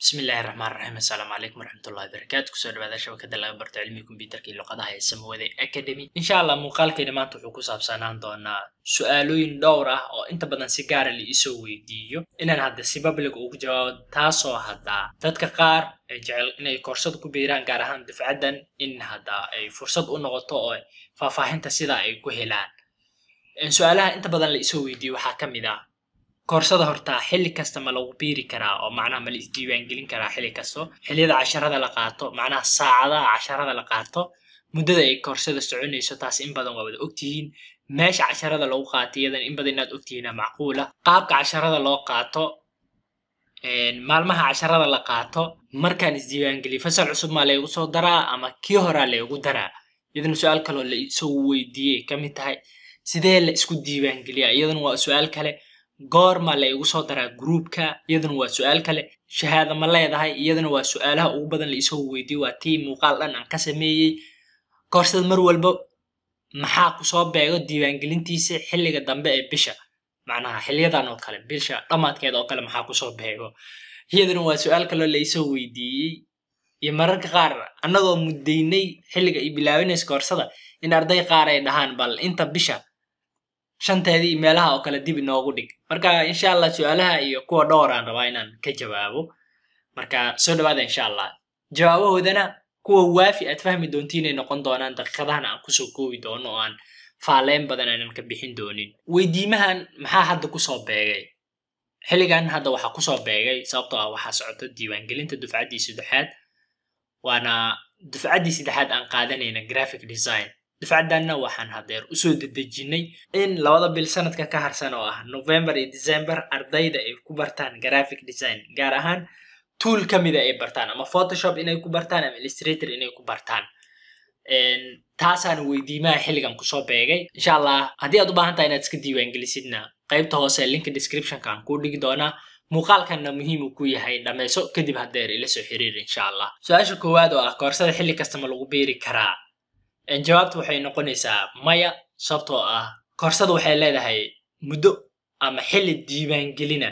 bismillahi raxmaan raxiim assalaamu calaykum waraxmatullahi barakaatu kusoo dhawaada shabakada laga barto cilmiga kombyuutarka iyo luqadaha ee samawade academy insha allah muuqaalkayna maanta wuxuu ku saabsanaan doonaa su-aalooyin dhowr ah oo inta badan si gaara ah la isoo weydiiyo inaan hadda si public ugu jawaabo taasoo hadda dadka qaar ay jecel inay koorsada ku biiraan gaar ahaan dufcaddan in hadda ay fursad u noqoto oo faahfaahinta sidaa ay ku helaan su-aalaha inta badan la isoo weydiiyo waxaa ka mid ah koorsada hortaa xili kasta ma lagu biiri karaa oo macnaha ma la isdiiwaangelin karaa xili kasto xiliyada casharada la qaato macnaha saacadaha casharada la qaato muddada ay koorsada soconayso taas in badan waa wada ogtihiin meesha casharada lagu qaato iyadan in badan inaad ogtihiina macquula qaabka casharada loo qaato maalmaha casharada la qaato markaan isdiiwaangeliyo fasal cusub maa laygu soo daraa ama kii horaa laygu daraa iyadana su-aal kaloo la soo weydiiyey ka mid tahay sidee la isku diiwaangeliyaa iyadana waa su-aal kale goorma la igu soo daraa groupka iyadana waa su-aal kale shahaado ma leedahay iyadana waa su-aalaha ugu badan la isoo weydiyo waa tii muuqaal dhan aan ka sameeyey koorsada mar walba maxaa kusoo beego diiwaangelintiisa xilliga dambe ee bisha macnaha xiliyadan oo kale bisha dhammaadkeeda oo kale maxaa kusoo beego iyadana waa su-aal kaloo la isoo weydiiyey iyo mararka qaar anagoo muddaynay xilliga ay bilaabinaysa koorsada in arday qaar ay dhahaan bal inta bisha shanteedii meelaha oo kale dib inoogu dhig marka insha allah su-aalaha iyo kuwa dhowr aan rabaa inaan ka jawaabo marka soo dhawaada insha allah jawaabahoodana kuwa waafi aad fahmi doontiin inay noqon doonaan daqiiqadahan aan kusoo koobi doono oo aan faaleyn badan aanan ka bixin doonin weydiimahan maxaa hadda kusoo beegay xilligan hadda waxaa kusoo beegay sababtoo ah waxaa socota diiwaangelinta dufcaddii saddexaad waana dufcaddii saddexaad aan qaadanayna graphic design difcadana waxaan hadeer usoo dedejinay in labada bil sanadka ka harsan oo ah november iyo december ardayda ay ku bartaan graphic design gaar ahaan tuol ka mida ay bartaan ama photoshop inay ku bartaan ama illustrator inay ku bartaan taasaan weydiimaha xilligan kusoo beegay insha allah haddii aad u baahan tahay inaad iska diiwaangelisidna qaybta hoose linka descriptionka aan kuu dhigi doonaa muuqaalkanna muhiim ku yahay dhammayso kadib hadeer ila soo xiriir insha allah su-aasha koowaad oo ah koorsada xilli kastama lagu beeri karaa jawaabta waxay noqonaysaa maya sababtoo ah koorsada waxay leedahay muddo ama xilli diiwaangelina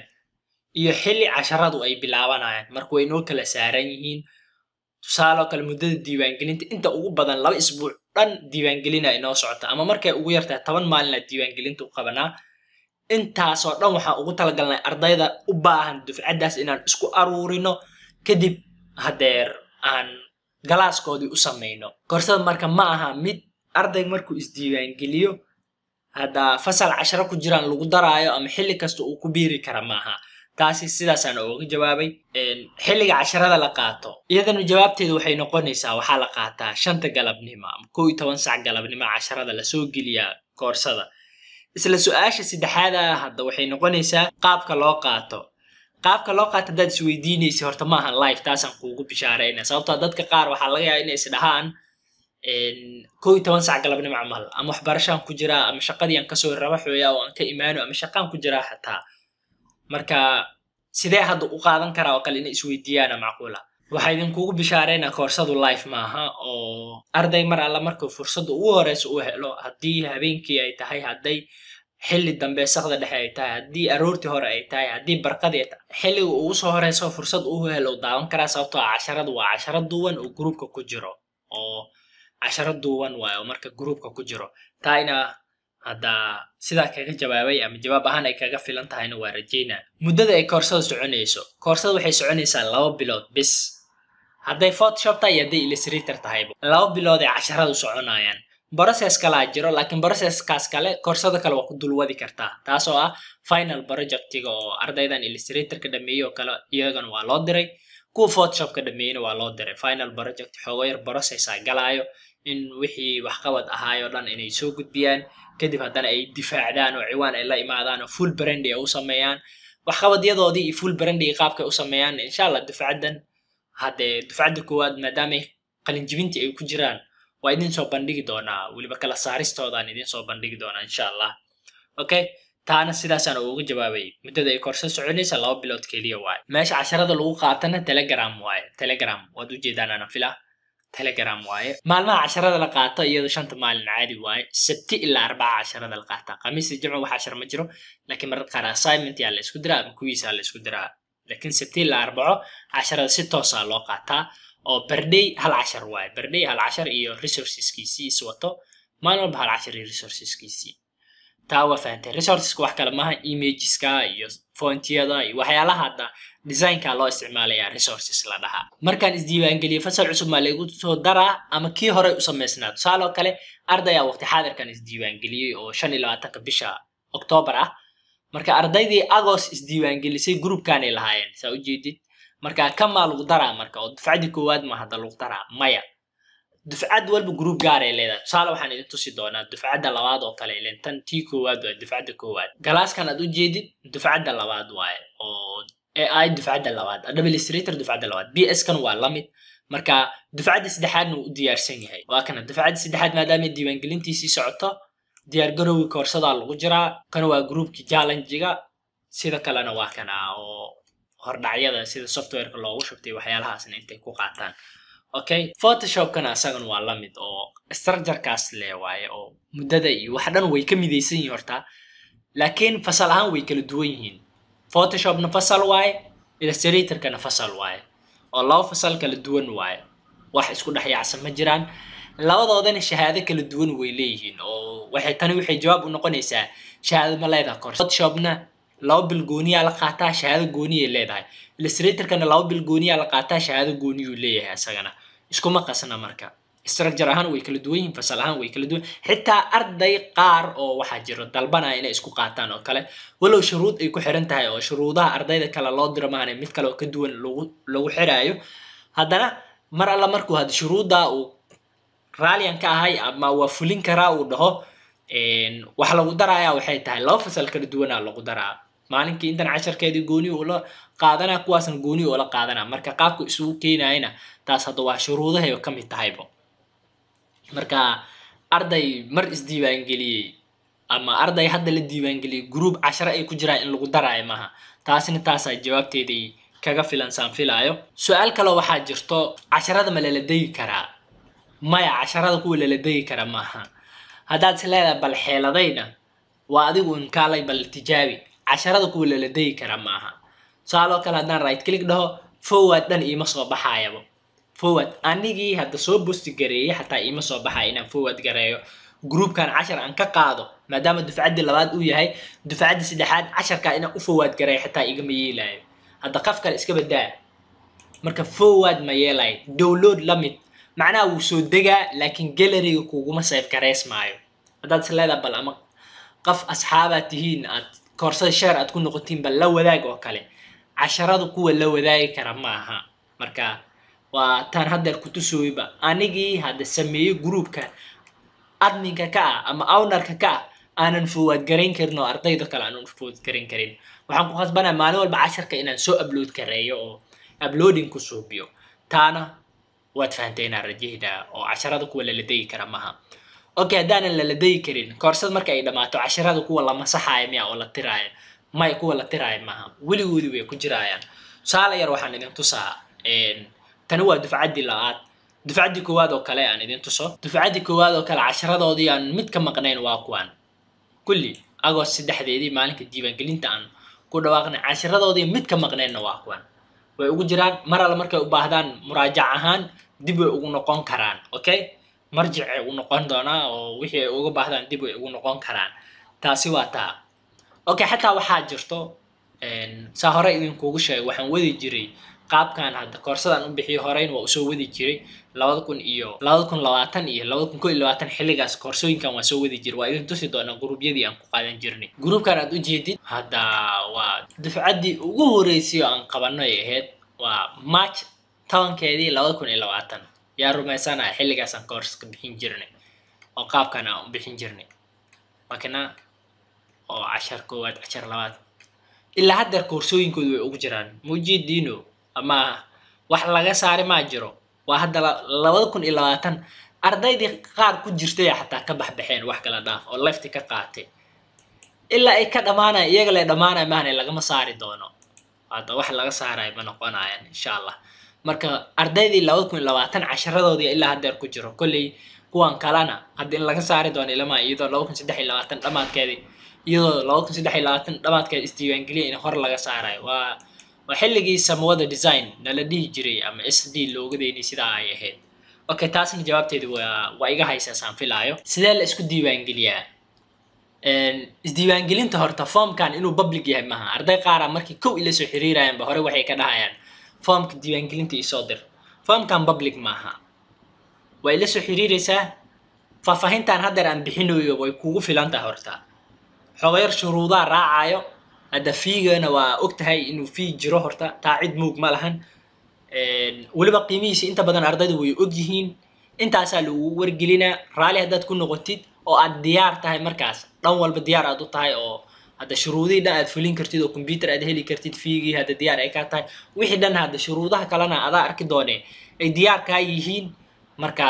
iyo xilli casharadu ay bilaabanayaan marka way noo kala saaran yihiin tusaaloo kale muddada diiwaangelinta inta ugu badan laba isbuuc dhan diiwaangelina inoo socota ama markay ugu yartahay toban maalinaa diiwaangelinta u qabanaa intaasoo dhan waxaan ugu talagalnay ardayda u baahan dufcaddaas inaan isku aruurino kadib hadeer aan galaaskoodii u samayno koorsada marka ma aha mid ardayg markuu isdiiwaangeliyo hadda fasal casharo ku jiraan lagu daraayo ama xilli kasta uu ku biiri kara ma aha taasi sidaasaan ooga jawaabay xilliga casharada la qaato iyadana jawaabteeda waxay noqonaysaa waxaa la qaataa shanta galabnimo ama kow iyo toban sac galabnimo casharada lasoo geliyaa koorsada isla su-aasha saddexaada ah, hadda waxay noqonaysaa qaabka loo qaato qaabka loo qaata haddaad isweydiinaysa horta maahan life taasaan kuugu bishaarayna sababto ah dadka qaar waxaa laga yaaba inay is ko iyo toban sac galabnimo camal ama waxbarashaan ku jiraa ama shaqadii aan kasoo raba xooya oo aan ka imaano ama shaqaan ku jiraa xataa marka sidee hadda u qaadan karaa oo kale inay isweydiiyaana macquula waxaa idinkuugu bishaarayna koorsadu life maaha oo arday mar alla markuu fursada ugu horeysa u helo haddii habeenkii ay tahay hadday xilli dambe sakda dhexe ay tahay haddii aroortii hore ay tahay haddii barqadii ay tahay xilliga ugu soo horeyso fursad u hel daawan karaa sababtoo ah casharadu waa casharo duuban oo gruubka ku jiro oo casharo duuban waayo marka gruubka ku jiro taa inaa hadda sidaa kaga jawaabay ama jawaab ahaan ay kaga filan tahayna waa rajaynaa muddada ay koorsada soconayso koorsada waxay soconaysaa laba bilood bis hadday photoshop tahay iyo hadday illustrator tahayba laba bilood ay casharadu soconayaan brocess kale jiro laakiin broceskaas kale korsada kale waa ku dulwadi kartaa taasoo ah final projectiga oo ardaydan illustratorka dhameeye oo kale iyagana waa loo diray kuwa photoshopka dhameeyena waa loo diray final project xoogo yar brocessa galaayo in wixii waxqabad ahaayoo dhan inay soo gudbiyaan kadib haddana ay difaacdaan oo ciwaan ay la imaadaan oo full brandy ay u sameeyaan waxqabadyadoodii iyo full brandy qaabkay u sameeyaanna insha allah dufcaddan haddee dufcadda koowaad maadaamay qalinjibintii ay ku jiraan waa idin bandhigi doonaa weliba kala saaristoodaan idinsoo bandhigi doonaa insha allah okay taana sidaasaan uga jawaabay muddada ay korso soconaysa laba bilood keliya waaye meesha casharada lagu qaatana telegram waaye telegram waad ujeedaan ana fila telegram waaye maalmaha casharada la qaato iyadoo shanta maalin caadi waaye sabti ilaa arbaca casharada la qaataa khamiista jimco wax cashar ma jiro laakiin mararka qaar assignment yaa la isku diraa ama kuwiisaa la isku diraa laakiin sabti ilaa arbaco casharada si toosaa ah loo qaataa oo barday hal cashar waaye barday hal cashar iyo resourceskiisii iswato maalin walba hal cashar iyo resourceskiisii taa waa fahantay resourceska wax kale maaha imageska iyo foontiyada iyo waxyaalaha hadda designka loo isticmaalaya resources la dhahaa markaan isdiiwaangeliyo fasal cusub maa lagu soo daraa ama kii horey u samaysnaa tusaale oo kale ardayaa wakti xaadirkan isdiiwaangeliyey oo shan iyo labaatanka bisha octobar ah marka ardaydii agos isdiiwaangelisay groupkanay lahaayeen saa ujeedid marka kama lagu daraa marka oo dufcadii koowaad ma hadda lagu daraa maya dufcad walba group gaar ay leedahay tusaale waxaan idin tusi doonaa dufcadda labaad oo kale ilen tan tii koowaad waa dufcadda koowaad galaaskan aad u jeedid dufcadda labaad waaye oo ai dufcadda labaad adablestrator dufcadda labaad b s kan waa la marka dufcadda saddexaadna wuu u diyaarsan yahay waa kana dufcadda saddexaad maadaama diiwaangelintiisii socoto diyaargarowgi koorsadaa lagu jiraa kana waa groupki jallenjiga sida kalena waa kana oo hordhacyada sida softwareka loogu shubtay waxyaalahaasna intay ku qaataan okay photoshopkana isagan waa la mid oo structurekaas leh waaye oo muddada iyo wax dhan way ka midaysan yihin horta laakiin fasal ahaan way kala duwan yihiin photoshopna fasal waaye illustratorkana fasal waaye oo laba fasal kala duwan waaye wax isku dhex yaacsan ma jiraan labadoodana shahaado kala duwan way leeyihiin oo waxay tani waxay jawaab u noqonaysaa shahaado ma leedaha kor photoshopna laba bil gooniyaa la qaataa shahaado gooniyay leedahay illustratorkana laba bil gooniyaa la qaataa shahaado gooniyuu leeyahay asagana iskuma qasna marka structure ahaan way kala duwan yihiin fasal ahaan way kala duwan xitaa arday qaar oo waxaa jiro dalbanaya inay isku qaataan oo kale walow shuruud ay ku xiran tahay oo shuruudaha ardayda kale loo diro maahane mid kale oo ka duwan lagu lagu xiraayo haddana mar alla markuu had shuruuddaa uu raaliyan ka ahay ama waa fulin karaa uu dhaho wax lagu daraayaa waxay tahay laba fasal kala duwanaa lagu daraa maalinkii intan casharkeedii gooni ula qaadana kuwaasan gooni ula qaadana marka qaabku isugu keenayana taas hadda waa shuruudahay ka mid tahaybo marka arday mar isdiiwaangeliyey ama arday hadda la diiwaangeliyey group cashare ay ku jiraan in lagu daraayo maaha taasina taasaa jawaabteeday kaga filan filaayo su-aal kale waxaa jirto casharada ma lala degi karaa maya casharada kuwa laladegi kara maaha haddaad isleedahay bal xeeladayna waa adigu inkaalay bal tijaabi casharada kuwa laladeyi karaa aha tusaaloo kale haddaan right click dhaho forward dhan iima soo baxaayaba forward anigii hadda soo bosti gareeyay xataa iima soo baxaaya inaan forward gareeyo gruubkan cashar aan ka qaado maadaama dufcaddii labaad uu yahay dufcaddii saddexaad casharkaa inaan u forward gareeyo xataa igama yeelaayo hadda qaf kale iska badaa marka forward ma yeelayo download la mid macnaha wuu soo degaa laakiin galleryga kuguma save garays maayo haddaad leedaa bal ama qof asxaabaad tihiin aad koorsada sheer aad ku noqotiinba la wadaag oo kale casharada kuwa la wadaagi kara ma aha marka waa taan haddeer kutusooyba anigii hadda sameeyey gruubka adminka ka ah ama ownarka ka ah aanan fowaad garayn karin oo ardayda kale aanan fowaad garayn karin waxaan ku khasbanaa maalin walba casharka inaan soo abload kareeyo oo abloading ku suubiyo taana waad fahanteen aan rajahdaa oo casharada kuwa lala degi kara maaha okay haddaanan la ladayi karin koorsad marka ay dhammaato casharada kuwa la masaxaaya miya oo la tiraaya may kuwa la tiraaya maaha weligoodii way ku jiraayaan tusaale yar waxaan idin tusaa tani waa dufcaddii la-aad dufcaddii koowaad oo kale aan idin tuso dufcaddii koowaad oo kale casharadoodii aan mid ka maqnayn waa kuwaan kulli agost saddexdeedii maalinka diiwaangelinta aan ku dhawaaqnay casharadoodii mid ka maqnaynna waa kuwaan way ugu jiraan mar alle markay u baahdaan muraajac ahaan dib way ugu noqon karaan okay marjicay u noqon doonaa oo wixii ay uga baahdaan dib ay ugu noqon karaan taasi waa taa okay xataa waxaa jirto saa hore idinkuugu sheegay waxaan wadi jiray qaabkan hadda koorsadan u bixiyo horeyn waa usoo wadi jiray labada kun iyo labada kun labaatan iyo labada kun koo iyo labaatan xilligaas koorsooyinkan waa soo wadi jiray waa idin tusi doonaa gruubyadii aan ku qaadan jirnay gruubkan aad u jeedid hadda waa dufcaddii ugu horeysay oo aan qabanno ay ahayd waa march tobankeedii labada kun iyo labaatan yaa rumaysanahay xilligaasaan koorsaska bixin jirnay oo qaabkan aan u bixin jirnay makina oo cashar koowaad cashar labaad ilaa haddeer koorsooyinkoodu way ugu jiraan muuji dino ama wax laga saari maa jiro waa hadda labada kun iyo labaatan ardaydii qaar ku jirtay xataa ka baxbaxeen wax kala dhaaf oo lefti ka qaatay ilaa ay ka dhammaanaya iyaga le dhammaanaya maahne lagama saari doono hadda wax laga saaray ma noqonayaan insha allah marka ardaydii labada kun labaatan casharadoodii ilaa haddeer ku jiro kolley kuwan kalena haddii in laga saari doono ilama iyadoo laba kun saddex iyo labaatan dhamaadkeedii iyadoo laba kun saddex iyo labaatan dhamaadkeed isdiiwaangeliya in hor laga saarayo waa waa xilligii samawada design nala dhihi jiray ama s d looga daynay sidaa ay ahayd okay taasna jawaabteedi waa waa iga haysaa saan filaayo sidee la isku diiwaangeliyaa isdiiwaangelinta horta formkan inuu public yahay maaha arday qaara markii kow ila soo xiriirayanba hore waxay ka dhahayaan foomka diiwaangelinta ii soo dir foomkan public maaha way la soo xiriiraysaa faahfaahintaan haddeer aan bixinayo way kugu filan tahay hortaa xogayar shuruudaa raacayo hadda fiigana waa og tahay inuu fiig jiro horta taa cid muug ma lahan weliba qiimihiisa inta badan ardayda way og yihiin intaasaa lagu wargelinaa raalli haddaad ku noqotid oo aad diyaar tahay markaas dhan walba diyaar aad u tahay oo hadda shuruudihii dhan aad fulin kartid oo combyuter aad heli kartid fiigii hadda diyaar ay kaa tahay wixii dhan hadda shuruudaha kalena adaa arki doone ay diyaar kaa yihiin marka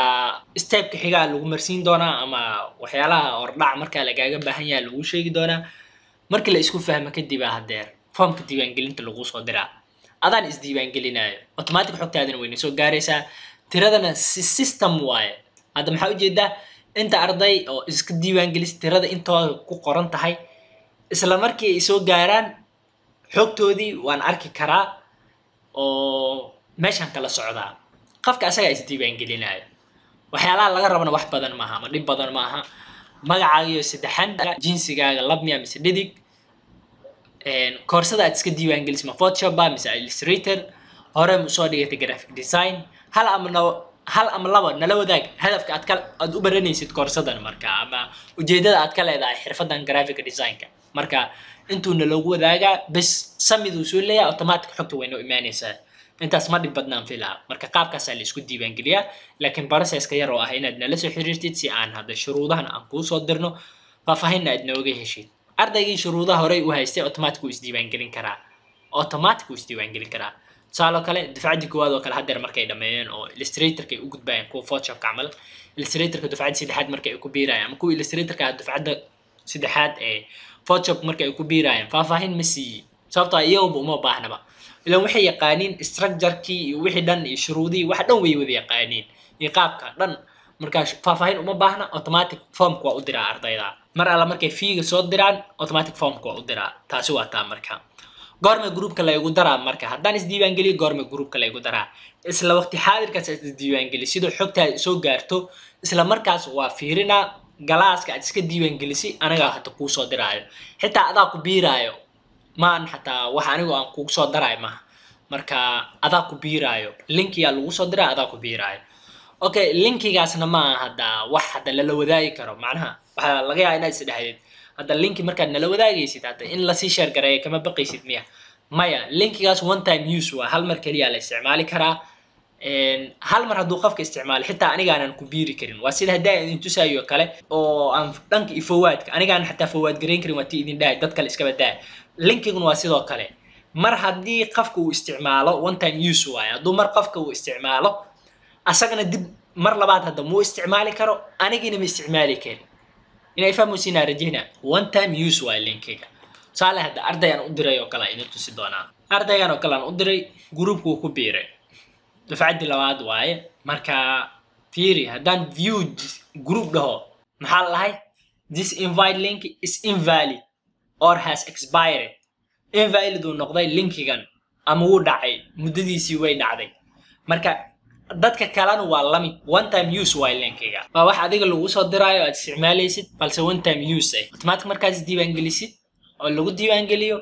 stebka xigaa lagu marsiin doonaa ama waxyaalaha ordhac markaa lagaaga baahan yaha lagu sheegi doonaa markii la isku fahmo kadibaa ah hadeer formka diiwaangelinta laguu soo diraa adaan isdiiwaangelinaayo automatic xogtaadana wayna soo gaaraysaa tiradana si system waaye hadda maxaa ujeedaa inta arday oo iska diiwaangelisa tirada intooda ku qoran tahay isla markii ay soo gaaraan xoogtoodii waan arki karaa oo meeshaan kala socdaa qofka asagaa isdiiwaangelinaya waxyaalaha laga rabana wax badan maaha ama dhib badan maaha magacaagayo saddexan jinsigaaga labmiya mise dhidig koorsada aad iska diiwaangelis ma photoshopba mise illustrator hore usoo dhigatay graphic design hal ama hal ama laba nala wadaag hadafka aad ka aad u baranaysid koorsadan marka ama ujeedada aad ka leedahay xirfadan graphic designka marka intuuna loogu wadaagaa bas samiduu soo leeyaa automatic xogta waynoo imaanaysaa intaas ma dhib badnaan filaa marka qaabkaasaa la isku diiwaangeliyaa laakiin baroseyska yar oo ah inaad nala soo xiriirtid si aan hadda shuruudahan aan kuu soo dirno faahfaahinna aad nooga heshid ardaygii shuruudaha horey u haystay automatic wuu isdiiwaangelin karaa automatic wuu isdiiwaangelin karaa tusaaloo kale dufcaddii koowaad oo kale haddeer markay dhammeeyeen oo illustratorka u gudbayaan kuwa photoshopka camal illustratorka dufcadda saddexaad marka ku biirayaan ama kuwa illustratorka ah dufcadda saddexaad ee photoshop marka ay ku biiraayeen faahfaahin ma siiyey sababtaa ah iyaguba uma baahnaba ilaan waxay yaqaaniin structurekii iyo wixii dhan iyo shuruudihii wax dhan way wada yaqaaniin iyo qaabka dhan markaa faahfaahin uma baahna automatic formka waa u diraa ardayda mar alla markay fiiga soo diraan automatic formka waa u diraa taasi waa taa marka goorma groupka laygu daraa marka haddaan isdiiwaangeliyo goorma groupka laygu daraa isla waqti xaadirkaas isdiiwaangeli siduu xogtaada soo gaarto isla markaas waa fiirinaa galaaska aad iska diiwaangelisi anagaa hata kuusoo diraayo xitaa adaa ku biiraayo maan xataa wax anigu aan kugu soo daraayo maaha marka adaa ku biiraayo linkigaa lagu soo diraayo adaa ku biiraayo okay linkigaasna maaha hadda wax hadda lala wadaagi karo macnaha waxaa laga yaa inaad isdhexdeed hadda linki markaad nala wadaagaysid hadda in lasii sheergareeya kama baqaysid miya maya linkigaas one time use waa hal mar keliya la isticmaali karaa hal mar hadduu qofka isticmaalo xitaa anigaanan ku biiri karin waa sida haddaa idin tusaayo kale oo aan dhanka iyo fawaadka anigaana xataa fawaad garayn karin waa idin dhahay dad kale iskaba daaya linkiguna waa sidoo kale mar haddii qofka uu isticmaalo one time use waayo hadduu mar qofka uu isticmaalo asagana dib mar labaad hadda muu isticmaali karo anigiina ma isticmaali karin inay fahmusiinaa rajihna one time use waayo linkiga tusaale hadda ardayaan u diray oo kale idin tusi doonaa ardaygaan oo kale aan u diray gruubkuu ku biiray dufcaddii labaad waaye marka fiiri haddaan view group dhaho maxaa la lahay this invite link is invalid or has expired invalid uu noqday linkigan ama wuu dhacay muddadiisii way dhacday marka dadka kalena waa lamid one time use waay linkiga waa wax adiga lagu soo diraayo aad isticmaalaysid balse one time use ah automatic markaas diiwaangelisid oo lagu diiwaangeliyo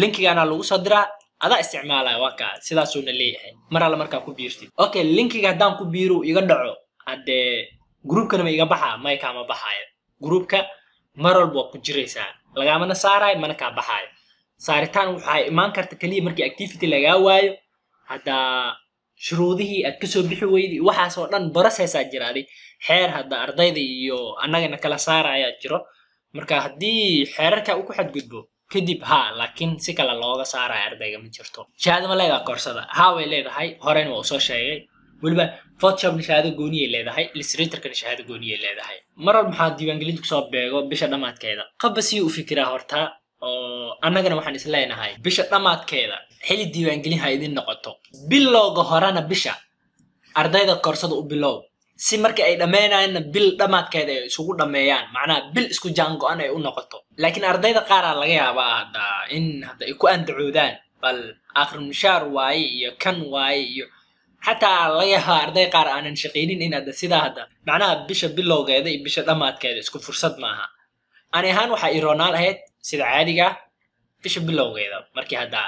linkigana lagu soo diraa adaa isticmaalaya waa sidaasuuna leeyahay mar markaa ku biirtid okay linkiga haddaan ku biiro iga dhaco haddee gruubkana ma iga baxaa may kaama baxaayo gruubka mar walba waa ku jiraysaa lagaamana saaraayo mana kaa baxaayo saaritaan waxaa imaan karta keliya markii activity lagaa waayo haddaa shuruudihii aad kasoo bixi weydi waxaasoo dhan barasaysaa jiraaday xeer hadda ardayda iyo annagana kala saarayaa jiro marka haddii xeerarka uku xadgudbo kadib ha laakiin si kale looga saaraya ardayga ma jirto shahaado ma leedaha koorsada ha way leedahay horeyna waa usoo sheegay weliba photoshopna shahaado gooniyay leedahay illustratorkana shahaado gooniyay leedahay mar walba maxaa diiwaangelintu kusoo beego bisha dhammaadkeeda qaba sii u fikiraa hortaa oo annagana waxaan is bisha dhammaadkeeda xilli diiwaangelin ha idin noqoto bilowga horena bisha ardayda koorsada u bilow si marka ay dhammaynayana bil dhammaadkeeda ay isugu dhammeeyaan macnaha bil isku jaango-an ay u noqoto laakiin ardayda qaaraa laga yaabaa hadda in hadda ay ku andacoodaan bal akhrimushaar waaye iyo kan waaye iyo xataa laga yaabaa arday qaar aanan shaqaynin in hadda sidaa hadda macnaha bisha bilowgeeda iyo bisha dhammaadkeeda isku fursad maaha ani ahaan waxaa ironaal ahayd sida caadiga ah, bisha bilowgeeda ah. markii hadda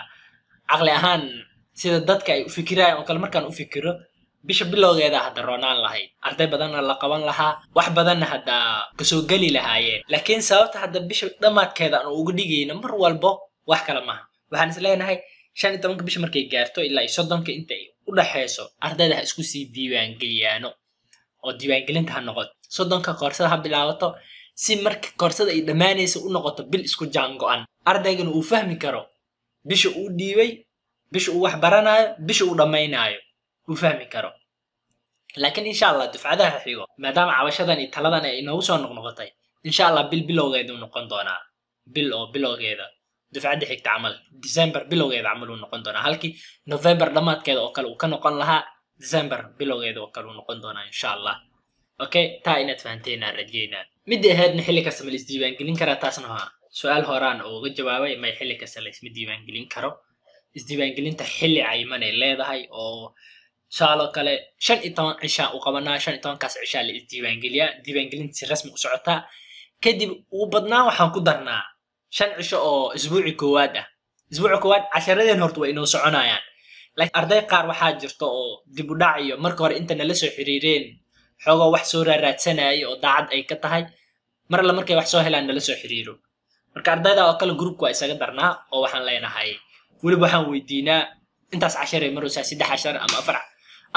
caqli ahaan sida dadka ay u fikirayaan oo kale markaan u fikiro bisha bilowgeeda hadda roonaan lahayd arday badanna la qaban lahaa wax badanna hadda kasoo geli lahaayeen laakiin sababta hadda bisha dhammaadkeeda aanu uga dhigayna mar walbo wax kale maha waxaan is shan iyo tobanka bisha markay gaarto ilaa iyo soddonka inta ay u dhaxayso ardayda ha isku sii diiwaangeliyaano oo diiwaangelinta ha noqoto soddonka koorsada ha bilaabato si marka koorsada ay dhammaanaysa u noqoto bil isku jaango-an ardaygana uu fahmi karo bisha uu dhiibay bisha uu wax baranaayo bisha uu dhammaynaayo u fahmi karo laakiin insha allah dufcadaha xigo maadaama cabashadan iyo taladan ay inoogu soo noqnoqotay insha allah bil bilowgeeduu noqon doonaa bil oo bilowgeeda dufcadda xigta camal december bilowgeeda camal uu noqon doonaa halkii november dhammaadkeeda oo kale uu ka noqon lahaa december bilowgeeda oo kale uu noqon doonaa insha allah okay taa inaad fahanteynaan rajeynaa midii ahaydna xilli kasta ma la isdiiwaangelin karaa taasna waa su-aal horaan oo uga jawaabay may xilli kasta la diiwaangelin karo isdiiwaangelinta xilli cayimanay leedahay oo shaaloo kale shan iyo toban cishaan u qabanaa shan iyo tobankaas cishaa la isdiiwaangeliyaa diiwaangelinta rasmi u socotaa kadib uu badnaa waxaan ku darnaa shan cisho oo isbuuci koowaad ah isbuuca koowaad casharadeen horta waa inoo soconayaan laakiin arday qaar waxaa jirta oo dib u dhac iyo marka hore inta nala soo xiriireen xoogoo wax soo raaraadsanaya oo daacad ay ka tahay mar alle markay wax soo helaan nala soo xiriiro marka ardayda oo kale groupka waa isaga darnaa oo waxaan leenahay weliba waxaan weydiinaa intaas casharee maroosaa saddex cashar ama afar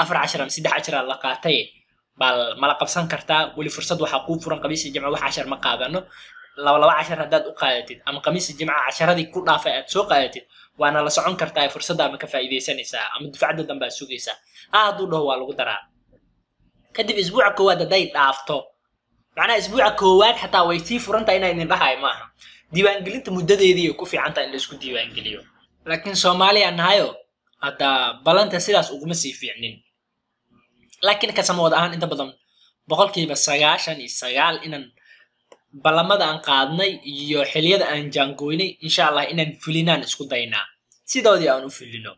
afar cashar ama saddex cashara la qaatay bal mala qabsan kartaa weli fursad waxaa kuu furan qamiisa jimca wax cashar ma qaadano laba cashar haddaad u qaadatid ama qamiisa jimca casharadii ku dhaafay aad soo qaadatid waana la socon kartaa fursaddaama ka faa'iidaysanaysaa ama dufcadda dambaad sugaysaa ah hadduu dhaho waa lagu daraa kadib isbuuca koowaad hadday dhaafto macnaha isbuuca koowaad xataa way sii furantaha inaa idin dhahay maaha diiwaangelinta muddadeedii ku fiican taha in laisku diiwaangeliyo laakiin soomaaliya nahayo hadda ballanta sidaas uguma sii fiicnin laakiin kasamawad ahaan inta badan boqolkiiba sagaashan iyo sagaal inaan ballamada aan qaadnay iyo xiliyada aan jaangoynay insha allah inaan fulinaan isku daynaa sidoodii aan u fulino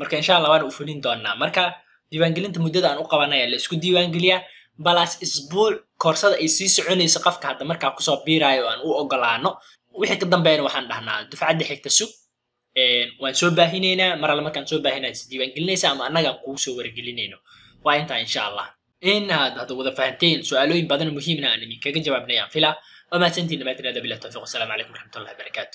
marka insha allah waan u fulin doonaa marka diiwaangelinta muddada aan u qabanaya la isku diiwaangeliyaa balas isbuuc koorsada ay sii soconayso qofka hadda markaa kusoo biiraayo aan u ogolaano wixii ka dambeeyana waxaan dhahnaa dufcadda xigta sug waan soo baahinaynaa mar alle markaan soo baahinaa isdiiwaangelinaysa ama annagaan kugu soo wargelinayno وانت ان شاء الله ان هذا هو فهمتين سؤالين بعض المهمين ان كجواب نيا نعم. فيلا وما تنتي لما تنادى بالله التوفيق والسلام عليكم ورحمه الله وبركاته